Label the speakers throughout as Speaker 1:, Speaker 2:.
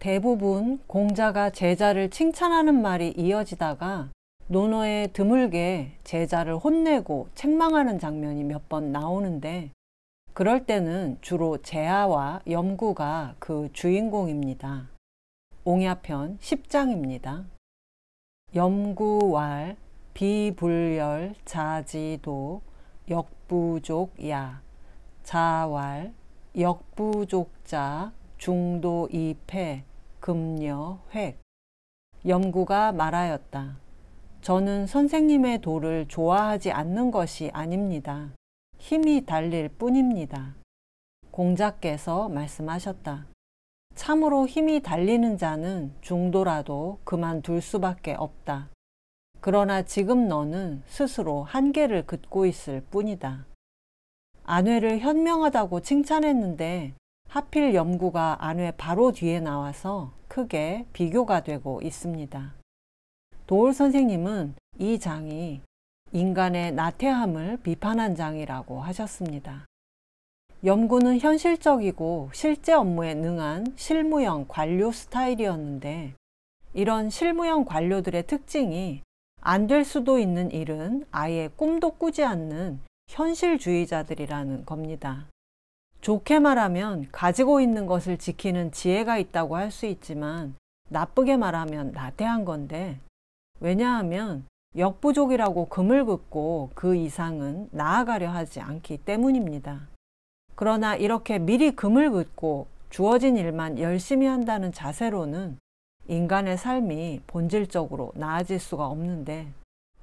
Speaker 1: 대부분 공자가 제자를 칭찬하는 말이 이어지다가 논어에 드물게 제자를 혼내고 책망하는 장면이 몇 번 나오는데 그럴 때는 주로 제하와 염구가 그 주인공입니다. 옹야편 10장입니다. 염구왈 비불열 자지도 역부족야 자왈 역부족자 중도이패 금녀, 획. 염구가 말하였다. 저는 선생님의 도를 좋아하지 않는 것이 아닙니다. 힘이 달릴 뿐입니다. 공자께서 말씀하셨다. 참으로 힘이 달리는 자는 중도라도 그만둘 수밖에 없다. 그러나 지금 너는 스스로 한계를 긋고 있을 뿐이다. 안회를 현명하다고 칭찬했는데 하필 연구가 안회 바로 뒤에 나와서 크게 비교가 되고 있습니다. 도울 선생님은 이 장이 인간의 나태함을 비판한 장이라고 하셨습니다. 연구는 현실적이고 실제 업무에 능한 실무형 관료 스타일이었는데 이런 실무형 관료들의 특징이 안 될 수도 있는 일은 아예 꿈도 꾸지 않는 현실주의자들이라는 겁니다. 좋게 말하면 가지고 있는 것을 지키는 지혜가 있다고 할 수 있지만 나쁘게 말하면 나태한 건데 왜냐하면 역부족이라고 금을 긋고 그 이상은 나아가려 하지 않기 때문입니다. 그러나 이렇게 미리 금을 긋고 주어진 일만 열심히 한다는 자세로는 인간의 삶이 본질적으로 나아질 수가 없는데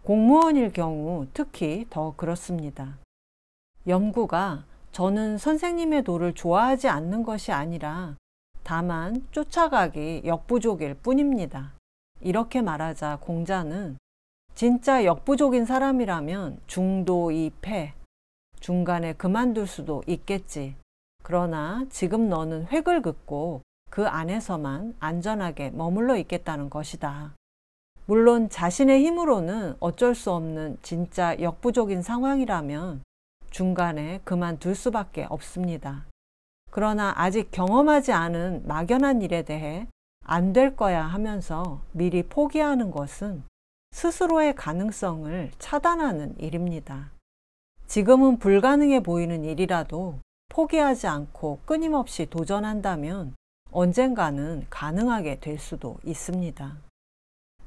Speaker 1: 공무원일 경우 특히 더 그렇습니다. 연구가 저는 선생님의 도를 좋아하지 않는 것이 아니라 다만 쫓아가기 역부족일 뿐입니다. 이렇게 말하자 공자는 진짜 역부족인 사람이라면 중도 이패, 중간에 그만둘 수도 있겠지. 그러나 지금 너는 획을 긋고 그 안에서만 안전하게 머물러 있겠다는 것이다. 물론 자신의 힘으로는 어쩔 수 없는 진짜 역부족인 상황이라면 중간에 그만둘 수밖에 없습니다. 그러나 아직 경험하지 않은 막연한 일에 대해 안 될 거야 하면서 미리 포기하는 것은 스스로의 가능성을 차단하는 일입니다. 지금은 불가능해 보이는 일이라도 포기하지 않고 끊임없이 도전한다면 언젠가는 가능하게 될 수도 있습니다.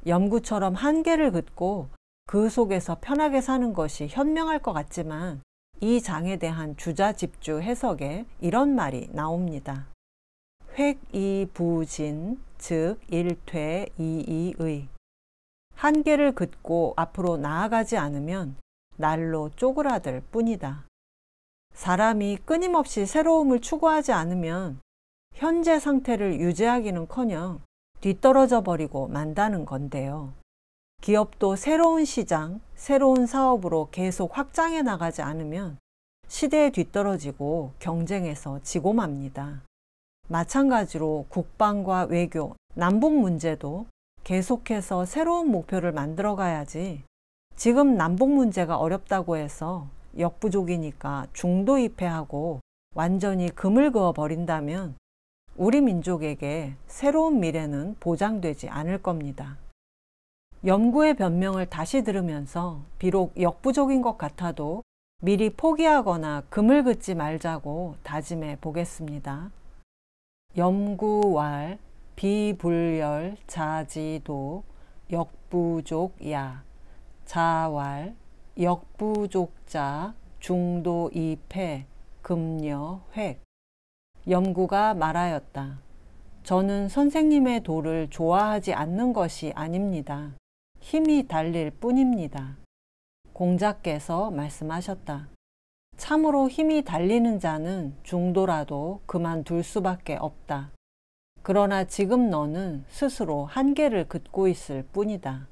Speaker 1: 염구처럼 한계를 긋고 그 속에서 편하게 사는 것이 현명할 것 같지만 이 장에 대한 주자 집주 해석에 이런 말이 나옵니다. 획이부진 즉 일퇴이이의 한계를 긋고 앞으로 나아가지 않으면 날로 쪼그라들 뿐이다. 사람이 끊임없이 새로움을 추구하지 않으면 현재 상태를 유지하기는커녕 뒤떨어져 버리고 만다는 건데요. 기업도 새로운 시장, 새로운 사업으로 계속 확장해 나가지 않으면 시대에 뒤떨어지고 경쟁에서 지고 맙니다. 마찬가지로 국방과 외교, 남북 문제도 계속해서 새로운 목표를 만들어 가야지 지금 남북 문제가 어렵다고 해서 역부족이니까 중도입회하고 완전히 금을 그어 버린다면 우리 민족에게 새로운 미래는 보장되지 않을 겁니다. 연구의 변명을 다시 들으면서 비록 역부족인 것 같아도 미리 포기하거나 금을 긋지 말자고 다짐해 보겠습니다. 염구왈 비불열 자지도 역부족야 자왈 역부족자 중도 이패 금녀 획 염구가 말하였다. 저는 선생님의 도를 좋아하지 않는 것이 아닙니다. 힘이 달릴 뿐입니다. 공자께서 말씀하셨다. 참으로 힘이 달리는 자는 중도라도 그만둘 수밖에 없다. 그러나 지금 너는 스스로 한계를 긋고 있을 뿐이다.